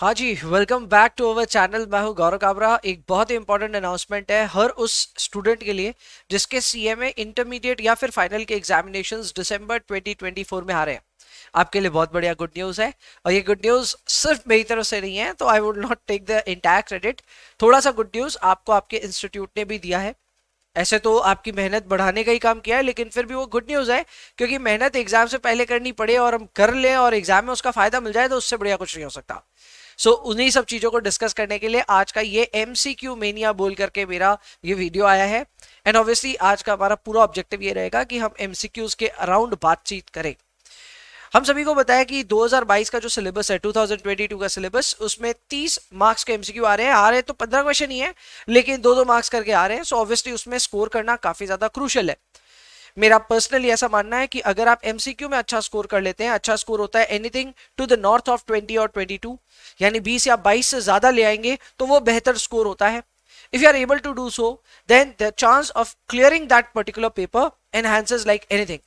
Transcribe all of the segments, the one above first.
हाँ जी welcome back to our channel मैं हूँ गौरव काबरा एक बहुत ही इंपॉर्टेंट अनाउंसमेंट है हर उस स्टूडेंट के लिए जिसके सीएमए इंटरमीडिएट या फिर फाइनल के एग्जामिनेशंस दिसंबर 2024 में आ रहे हैं आपके लिए बहुत बढ़िया गुड न्यूज़ है और ये गुड न्यूज़ सिर्फ मेरी तरफ से नहीं है तो I would not take the entire credit थोड़ा सा गुड न्यूज़ आपको आपके इंस्टीट्यूट ने भी दिया है ऐसे तो आपकी मेहनत बढ़ाने का ही काम किया है लेकिन फिर भी वो गुड न्यूज़ है क्योंकि मेहनत एग्जाम से पहले करनी पड़े और हम कर लें और एग्जाम में उसका फायदा मिल जाए तो उससे बढ़िया कुछ नहीं हो सकता सो उन्हीं सब चीज़ों को डिस्कस करने के लिए आज का ये एम सी क्यू मेनिया बोल करके मेरा ये वीडियो आया है एंड ऑब्वियसली आज का हमारा पूरा ऑब्जेक्टिव ये रहेगा कि हम एम सी क्यूज के अराउंड बातचीत करें हम सभी को बताया कि 2022 का जो सिलेबस है 2022 का सिलेबस उसमें 30 मार्क्स के एमसीक्यू आ रहे हैं आ रहे हैं तो 15 क्वेश्चन ही है लेकिन दो दो मार्क्स करके आ रहे हैं सो so ऑब्वियसली उसमें स्कोर करना काफी ज्यादा क्रूशल है मेरा पर्सनली ऐसा मानना है कि अगर आप एमसीक्यू में अच्छा स्कोर कर लेते हैं अच्छा स्कोर होता है anything to the north of 20 और 22 यानी 20 या 22 से ज्यादा ले आएंगे तो वो बेहतर स्कोर होता है if you are able to do so then the chance of clearing that particular paper enhances like anything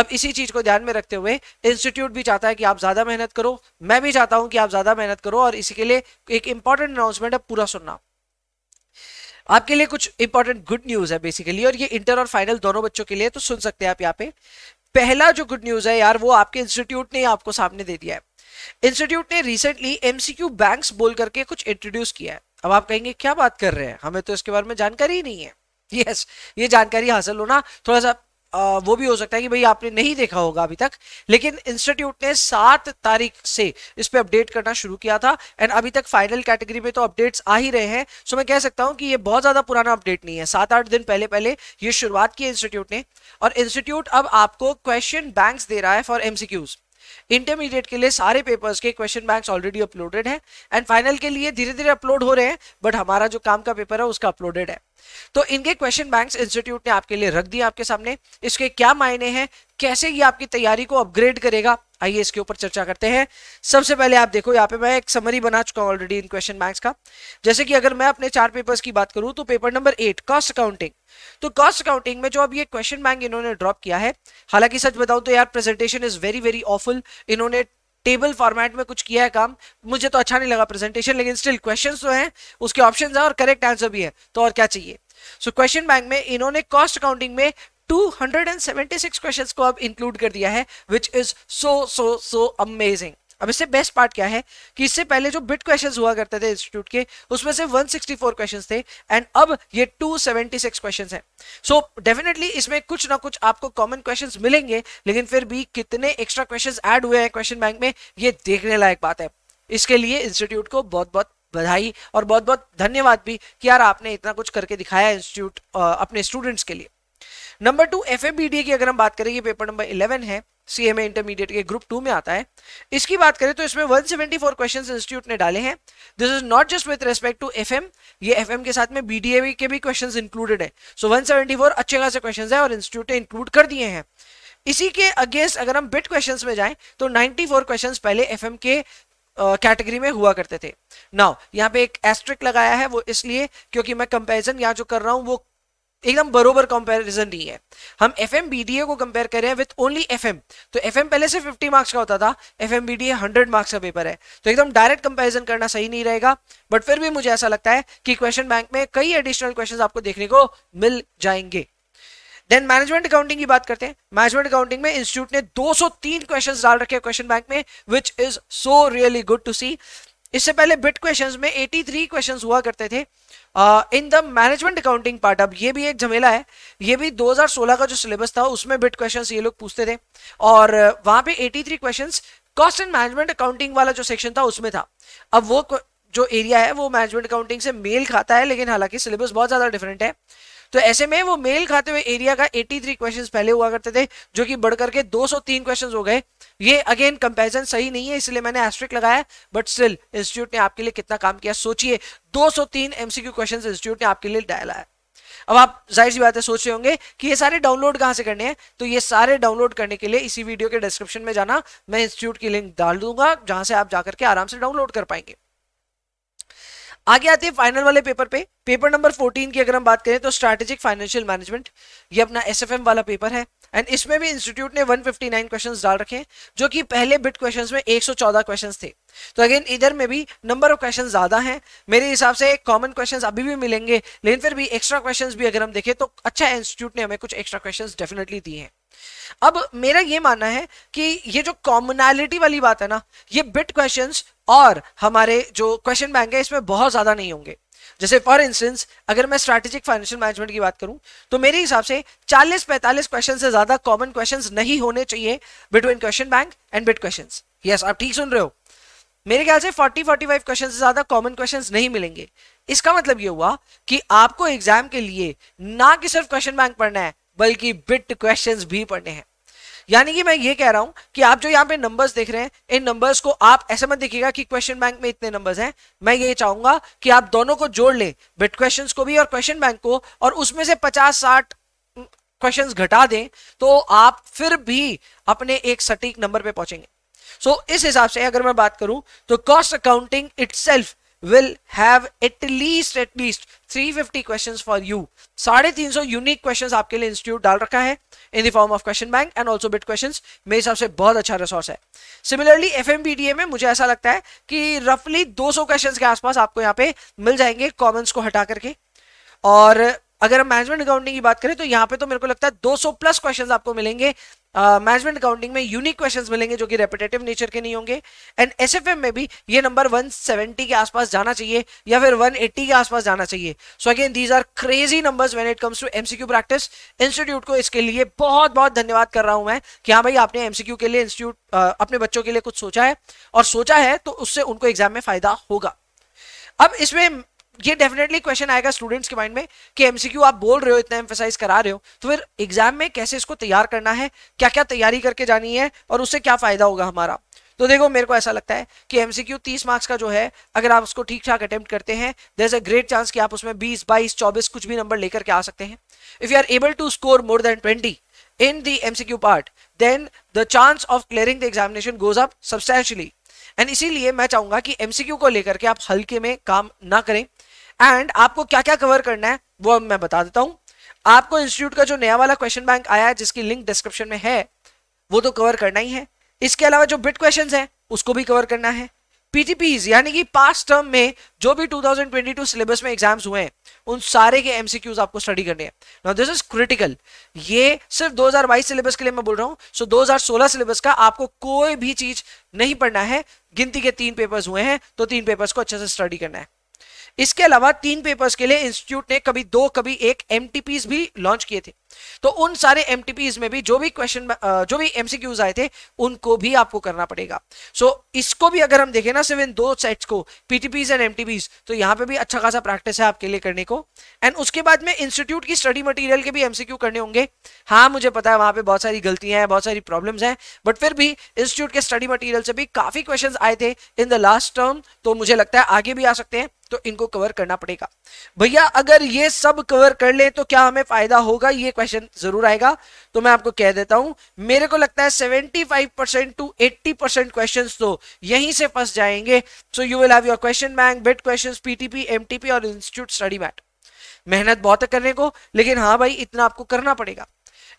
अब इसी चीज को ध्यान में रखते हुए इंस्टीट्यूट भी चाहता है कि आप ज्यादा मेहनत करो मैं भी चाहता हूं कि आप ज्यादा मेहनत करो और इसी के लिए एक इंपॉर्टेंट अनाउंसमेंट है पूरा सुनना आपके लिए कुछ इंपॉर्टेंट गुड न्यूज है बेसिकली और ये इंटर और फाइनल दोनों बच्चों के लिए तो सुन सकते हैं आप यहाँ पे पहला जो गुड न्यूज है यार वो आपके इंस्टीट्यूट ने आपको सामने दे दिया है इंस्टीट्यूट ने रिसेंटली एमसीक्यू बैंक बोल करके कुछ इंट्रोड्यूस किया है अब आप कहेंगे क्या बात कर रहे हैं हमें तो इसके बारे में जानकारी ही नहीं है यस yes, ये जानकारी हासिल होना थोड़ा सा वो भी हो सकता है कि भाई आपने नहीं देखा होगा अभी तक लेकिन इंस्टीट्यूट ने सात तारीख से इस पर अपडेट करना शुरू किया था एंड अभी तक फाइनल कैटेगरी में तो अपडेट्स आ ही रहे हैं सो मैं कह सकता हूं कि ये बहुत ज़्यादा पुराना अपडेट नहीं है सात आठ दिन पहले पहले ये शुरुआत की इंस्टीट्यूट ने और इंस्टीट्यूट अब आपको क्वेश्चन बैंक्स दे रहा है फॉर एम इंटरमीडिएट के लिए सारे पेपर्स के क्वेश्चन बैंक्स ऑलरेडी अपलोडेड हैं एंड फाइनल के लिए धीरे धीरे अपलोड हो रहे हैं बट हमारा जो काम का पेपर है उसका अपलोडेड है तो इनके क्वेश्चन बैंक इंस्टीट्यूट ने आपके लिए रख दिया आपके सामने इसके क्या मायने हैं कैसे ये आपकी तैयारी को अपग्रेड करेगा आइए इसके ऊपर चर्चा करते हैं सबसे पहले आप देखो यहाँ पे मैं एक समरी बना चुका हूँ ऑलरेडी इन क्वेश्चन बैंक्स का जैसे कि अगर मैं अपने चार पेपर्स की बात करूँ तो paper number eight cost accounting तो कॉस्ट अकाउंटिंग में जो अब ये क्वेश्चन बैंक इन्होंने ड्रॉप किया है हालांकि सच बताऊं तो यार presentation is very very awful इन्होंने टेबल फॉर्मेट में कुछ किया है काम मुझे तो अच्छा नहीं लगा प्रेजेंटेशन लेकिन स्टिल क्वेश्चन तो हैं उसके ऑप्शन हैं और करेक्ट आंसर भी है तो और क्या चाहिए सो क्वेश्चन बैंक में इन्होंने कॉस्ट अकाउंटिंग में 276 क्वेश्चंस को अब इंक्लूड कर दिया है विच is so so so amazing अब इससे बेस्ट पार्ट क्या है कि इससे पहले जो बिट क्वेश्चंस हुआ करते थे इंस्टीट्यूट के उसमें से 164 क्वेश्चंस थे एंड अब ये 276 क्वेश्चंस हैं सो डेफिनेटली इसमें कुछ ना कुछ आपको कॉमन क्वेश्चंस मिलेंगे लेकिन फिर भी कितने एक्स्ट्रा क्वेश्चंस ऐड हुए हैं क्वेश्चन बैंक में ये देखने लायक बात है इसके लिए इंस्टीट्यूट को बहुत बहुत बधाई और बहुत बहुत धन्यवाद भी कि यार आपने इतना कुछ करके दिखाया इंस्टीट्यूट अपने स्टूडेंट्स के लिए नंबर टू एफ की अगर हम बात करें ये पेपर नंबर इलेवन है सी में इंटरमीडिएट के ग्रुप टू में आता है इसकी बात करें तो इसमें 174 सेवेंटी क्वेश्चन इंस्टीट्यूट ने डाले हैं this is not just with respect to F ये एफ के साथ में बी के भी क्वेश्चन इंक्लूडेड है सो so 174 अच्छे खासे क्वेश्चन है और इंस्टीट्यूट ने इंक्लूड कर दिए हैं इसी के अगेंस्ट अगर हम बिट क्वेश्चन में जाएं तो 94 क्वेश्चंस पहले एफ के कैटेगरी uh, में हुआ करते थे नाउ यहाँ पे एक एस्ट्रिक लगाया है वो इसलिए क्योंकि मैं कंपैरिजन यहाँ जो कर रहा हूँ वो एकदम बरोबर कंपैरिजन नहीं है हम F M B D A को कंपेयर कर रहे हैं विथ ओनली एफ एम तो एफ एम पहले से 50 मार्क्स का होता था F M B D A hundred marks का पेपर है तो एकदम डायरेक्ट कंपैरिजन करना सही नहीं रहेगा बट फिर भी मुझे ऐसा लगता है कि क्वेश्चन बैंक में कई एडिशनल क्वेश्चन आपको देखने को मिल जाएंगे देन मैनेजमेंट अकाउंटिंग की बात करते हैं मैनेजमेंट अकाउंटिंग में इंस्टीट्यूट ने 203 क्वेश्चंस डाल रखे हैं क्वेश्चन बैंक में which is so really good to see इससे पहले बिट क्वेश्चंस में 83 क्वेश्चंस हुआ करते थे in the management accounting part अब ये भी एक झमेला है ये भी 2016 का जो सिलेबस था उसमें बिट क्वेश्चंस ये लोग पूछते थे और वहां पे 83 questions cost and management accounting वाला जो सेक्शन था उसमें था अब वो जो एरिया है वो मैनेजमेंट अकाउंटिंग से मेल खाता है लेकिन हालांकि सिलेबस बहुत ज़्यादा डिफरेंट है तो ऐसे में वो मेल खाते हुए एरिया का 83 क्वेश्चंस पहले हुआ करते थे जो कि बढ़ करके 203 क्वेश्चंस हो गए ये अगेन कंपैरिजन सही नहीं है इसलिए मैंने एस्ट्रिक लगाया बट स्टिल इंस्टीट्यूट ने आपके लिए कितना काम किया सोचिए 203 एमसीक्यू क्वेश्चन इंस्टीट्यूट ने आपके लिए डाला है अब आप जाहिर सी बातें सोच रहे होंगे कि ये सारे डाउनलोड कहां से करने हैं तो ये सारे डाउनलोड करने के लिए इसी वीडियो के डिस्क्रिप्शन में जाना मैं इंस्टीट्यूट की लिंक डाल दूंगा जहां से आप जाकर के आराम से डाउनलोड कर पाएंगे आगे आते हैं फाइनल वाले पेपर पे पेपर नंबर 14 की अगर हम बात करें तो स्ट्रेटेजिक फाइनेंशियल मैनेजमेंट ये अपना एसएफएम वाला पेपर है एंड इसमें भी इंस्टीट्यूट ने 159 क्वेश्चंस डाल रखे हैं जो कि पहले बिट क्वेश्चंस में 114 क्वेश्चंस थे तो अगेन इधर में भी नंबर ऑफ क्वेश्चन ज्यादा है मेरे हिसाब से कॉमन क्वेश्चन अभी भी मिलेंगे लेकिन फिर भी एक्स्ट्रा क्वेश्चन भी अगर हम देखें तो अच्छा इंस्टीट्यूट ने हमें कुछ एक्स्ट्रा क्वेश्चन डेफिनेटली दिए हैं अब मेरा ये मानना है कि ये जो कॉमनैलिटी वाली बात है ना ये बिट क्वेश्चंस और हमारे जो क्वेश्चन बैंक है इसमें बहुत ज़्यादा नहीं होंगे जैसे फॉर इंस्टेंस अगर मैं स्ट्रैटेजिक फाइनेंशियल मैनेजमेंट की बात करूं तो मेरे हिसाब से 40-45 क्वेश्चन से ज्यादा कॉमन क्वेश्चन नहीं होने चाहिए between question bank and bit question yes आप ठीक सुन रहे हो मेरे ख्याल से 40-45 क्वेश्चन से ज्यादा कॉमन क्वेश्चन नहीं मिलेंगे इसका मतलब ये हुआ कि आपको एग्जाम के लिए ना कि सिर्फ क्वेश्चन बैंक पढ़ना है बल्कि बिट क्वेश्चन भी पढ़ने हैं यानी कि मैं ये कह रहा हूं कि आप जो यहाँ पे नंबर्स देख रहे हैं इन नंबर्स को आप ऐसे मत देखिएगा कि क्वेश्चन बैंक में इतने नंबर्स हैं मैं ये चाहूंगा कि आप दोनों को जोड़ लें बिट क्वेश्चन को भी और क्वेश्चन बैंक को और उसमें से पचास साठ क्वेश्चन घटा दें तो आप फिर भी अपने एक सटीक नंबर पर पहुंचेंगे सो so, इस हिसाब से अगर मैं बात करूं तो cost accounting it will have at least at least 350 questions for you साढ़े तीन सौ यूनिक क्वेश्चन आपके लिए इंस्टीट्यूट डाल रखा है in the form of question bank and also bit question मेरे हिसाब से बहुत अच्छा रिसोर्स है सिमिलरली एफ में मुझे ऐसा लगता है कि रफली 200 क्वेश्चंस के आसपास आपको यहाँ पे मिल जाएंगे कॉमन्स को हटा करके और अगर हम मैनेजमेंट अकाउंटिंग की बात करें तो यहाँ पे तो मेरे को लगता है 200 प्लस क्वेश्चंस आपको मिलेंगे मैनेजमेंट uh, अकाउंटिंग में यूनिक क्वेश्चंस मिलेंगे जो कि रेपिटेटिव नेचर के नहीं होंगे एंड एसएफएम में भी ये नंबर 170 के आसपास जाना चाहिए या फिर 180 के आसपास जाना चाहिए so again these are crazy numbers when it comes to MCQ practice institute को इसके लिए बहुत बहुत धन्यवाद कर रहा हूं मैं कि हाँ भाई आपने एमसीक्यू के लिए इंस्टीट्यूट uh, अपने बच्चों के लिए कुछ सोचा है और सोचा है तो उससे उनको एग्जाम में फायदा होगा अब इसमें ये डेफिनेटली क्वेश्चन आएगा स्टूडेंट्स के माइंड में कि एमसीक्यू आप बोल रहे हो इतना एम्फोसाइज करा रहे हो तो फिर एग्जाम में कैसे इसको तैयार करना है क्या क्या तैयारी करके जानी है और उससे क्या फायदा होगा हमारा तो देखो मेरे को ऐसा लगता है कि एमसीक्यू 30 मार्क्स का जो है अगर आप उसको ठीक ठाक अटेम्प्ट करते हैं there is a great chance कि आप उसमें 20, 22, 24 कुछ भी नंबर लेकर के आ सकते हैं if you are able to score more than 20 in the MCQ part then the chance of clearing the examination goes up substantially. And इसीलिए मैं चाहूंगा कि एमसीक्यू को लेकर के आप हल्के में काम ना करें एंड आपको क्या क्या कवर करना है वो अब मैं बता देता हूं आपको इंस्टीट्यूट का जो नया वाला क्वेश्चन बैंक आया है जिसकी लिंक डिस्क्रिप्शन में है वो तो कवर करना ही है इसके अलावा जो बिट क्वेश्चन है उसको भी कवर करना है पीटीपीज यानी कि पास्ट टर्म में जो भी 2022 सिलेबस में एग्जाम्स हुए हैं उन सारे के एमसीक्यूज आपको स्टडी करने हैं नाउ दिस इज क्रिटिकल ये सिर्फ 2022 सिलेबस के लिए मैं बोल रहा हूँ सो so 2016 सिलेबस का आपको कोई भी चीज नहीं पढ़ना है गिनती के तीन पेपर्स हुए हैं तो तीन पेपर्स को अच्छे से स्टडी करना है इसके अलावा तीन पेपर्स के लिए इंस्टीट्यूट ने कभी दो कभी एक एम भी लॉन्च किए थे तो उन सारे एम में भी जो भी क्वेश्चन जो भी एमसीक्यूज आए थे उनको भी आपको करना पड़ेगा सो so, इसको भी अगर हम देखें ना सिर्फ इन दो सेट्स को पीटीपीज एंड एम तो यहाँ पे भी अच्छा खासा प्रैक्टिस है आपके लिए करने को एंड उसके बाद में इंस्टीट्यूट की स्टडी मटीरियल के भी एमसीक्यू करने होंगे हाँ मुझे पता है वहाँ पर बहुत सारी गलतियां हैं बहुत सारी प्रॉब्लम हैं बट फिर भी इंस्टीट्यूट के स्टडी मटीरियल से भी काफी क्वेश्चन आए थे इन द लास्ट टर्म तो मुझे लगता है आगे भी आ सकते हैं तो इनको कवर करना पड़ेगा भैया अगर ये सब कवर कर ले तो क्या हमें फायदा होगा ये क्वेश्चन जरूर आएगा तो मैं आपको कह देता हूं मेरे को लगता है 75 परसेंट टू 80 परसेंट क्वेश्चन तो यहीं से फंस जाएंगे so you will have your question bank bit question PTP MTP और इंस्टीट्यूट स्टडी मैट मेहनत बहुत है करने को लेकिन हाँ भाई इतना आपको करना पड़ेगा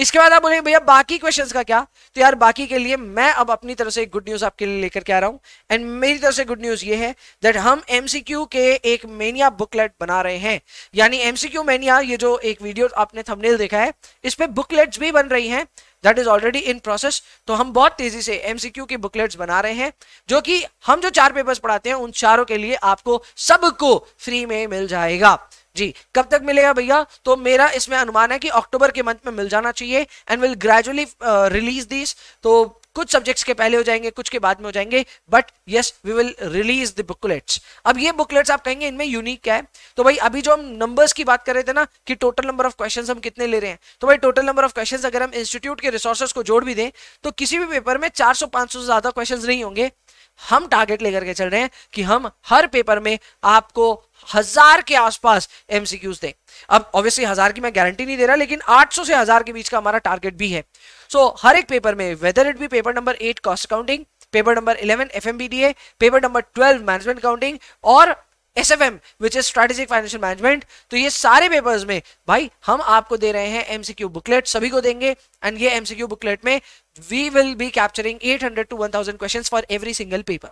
इसके बाद आप बोलेंगे भैया बाकी क्वेश्चंस का क्या तो यार बाकी के लिए मैं अब अपनी तरफ से एक गुड न्यूज़ आपके लिए लेकर के आ रहा हूँ एंड मेरी तरफ से गुड न्यूज़ ये है दैट हम एमसीक्यू के एक मेनिया बुकलेट बना रहे हैं यानी एमसीक्यू मेनिया ये जो एक वीडियो आपने थमनेल देखा है इस पर बुकलेट्स भी बन रही हैं that is already in process तो हम बहुत तेजी से एमसीक्यू की बुकलेट्स बना रहे हैं जो कि हम जो चार पेपर्स पढ़ाते हैं उन चारों के लिए आपको सबको फ्री में मिल जाएगा जी कब तक मिलेगा भैया तो मेरा इसमें अनुमान है कि अक्टूबर के मंथ में मिल जाना चाहिए and will gradually release this तो कुछ सब्जेक्ट्स के पहले हो जाएंगे कुछ के बाद में हो जाएंगे but yes we will release the booklets अब ये बुकलेट्स आप कहेंगे इनमें यूनिक क्या है तो भाई अभी जो हम नंबर्स की बात कर रहे थे ना कि टोटल नंबर ऑफ क्वेश्चन हम कितने ले रहे हैं तो भाई टोटल नंबर ऑफ क्वेश्चन अगर हम इंस्टीट्यूट के रिसोर्सेज को जोड़ भी दें तो किसी भी पेपर में चार सौ से ज्यादा क्वेश्चन नहीं होंगे हम टारगेट लेकर के चल रहे हैं कि हम हर पेपर में आपको हजार के आसपास एमसीक्यूज दें अब ऑब्वियसली हजार की मैं गारंटी नहीं दे रहा लेकिन 800 से हजार के बीच का हमारा टारगेट भी है सो so, हर एक पेपर में whether it be paper number eight cost accounting paper number eleven F paper number twelve management accounting और S F M which is strategic financial management तो ये सारे पेपर्स में भाई हम आपको दे रहे हैं एमसीक्यू बुकलेट सभी को देंगे एंड ये एमसीक्यू बुकलेट में we will be capturing 800 to 1000 questions for every single paper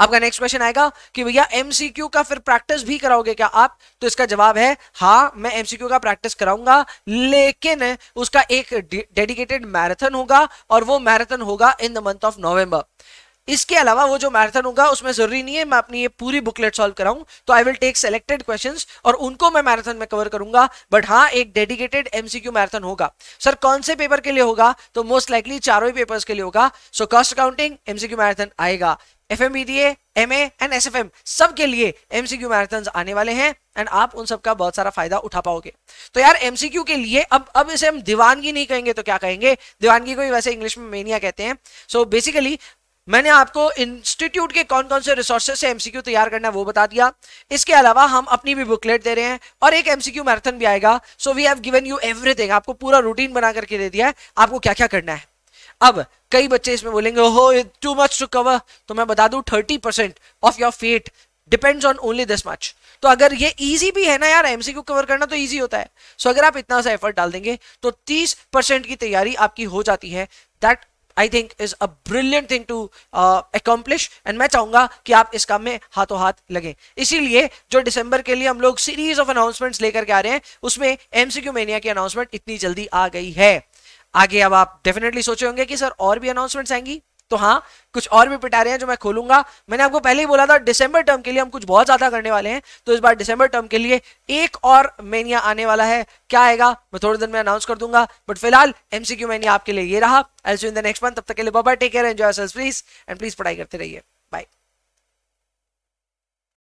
आपका नेक्स्ट क्वेश्चन आएगा कि भैया एमसीक्यू का फिर प्रैक्टिस भी कराओगे क्या आप तो इसका जवाब है हाँ मैं एमसीक्यू का प्रैक्टिस कराऊंगा लेकिन उसका एक डेडिकेटेड मैराथन होगा और वो मैराथन होगा in the month of November इसके अलावा वो जो मैराथन होगा उसमें जरूरी नहीं है मैं अपनी ये पूरी बुकलेट सॉल्व कराऊं तो I will take selected questions और उनको मैं मैराथन में कवर करूंगा बट हाँ एक डेडिकेटेड एमसीक्यू मैराथन होगा सर कौन से पेपर के लिए होगा तो मोस्ट लाइकली चारों ही पेपर्स के लिए होगा so cost accounting MCQ marathon आएगा F M B D M and S F M सब के लिए एमसीक्यू मैराथन आने वाले हैं एंड आप उन सबका बहुत सारा फायदा उठा पाओगे तो यार एमसीक्यू के लिए अब अब इसे हम दीवानगी नहीं कहेंगे तो क्या कहेंगे दीवानगी को ही वैसे इंग्लिश में मेनिया कहते हैं सो so बेसिकली मैंने आपको इंस्टीट्यूट के कौन कौन से रिसोर्सेज से एमसीक्यू तैयार करना है वो बता दिया इसके अलावा हम अपनी भी बुकलेट दे रहे हैं और एक एमसीक्यू मैराथन भी आएगा so we have given you everything आपको पूरा रूटीन बना करके दे दिया है आपको क्या क्या करना है अब कई बच्चे इसमें बोलेंगे हो टू मच टू कवर तो मैं बता दूं thirty percent of your fate depends on only this much तो अगर ये इजी भी है ना यार एमसीक्यू कवर करना तो इजी होता है सो so अगर आप इतना सा एफर्ट डाल देंगे तो तीस परसेंट की तैयारी आपकी हो जाती है that I think is a brilliant thing to accomplish and मैं चाहूंगा कि आप इस काम में हाथों हाथ लगे इसीलिए जो डिसंबर के लिए हम लोग सीरीज ऑफ अनाउंसमेंट्स लेकर के आ रहे हैं उसमें एमसीक्यू मेनिया की अनाउंसमेंट इतनी जल्दी आ गई है आगे अब आप डेफिनेटली सोचे होंगे कि सर और भी अनाउंसमेंट्स आएंगी तो हाँ कुछ और भी पिटारे हैं जो मैं खोलूंगा मैंने आपको पहले ही बोला था दिसंबर टर्म के लिए हम कुछ बहुत ज्यादा करने वाले हैं तो इस बार दिसंबर टर्म के लिए एक और मेनिया आने वाला है क्या आएगा मैं थोड़ी देर में अनाउंस कर दूंगा बट फिलहाल एमसीक्यू मेनिया आपके लिए ये रहा also in the next month तब तक के लिए बाबा take care enjoy please and please पढ़ाई करते रहिए बाय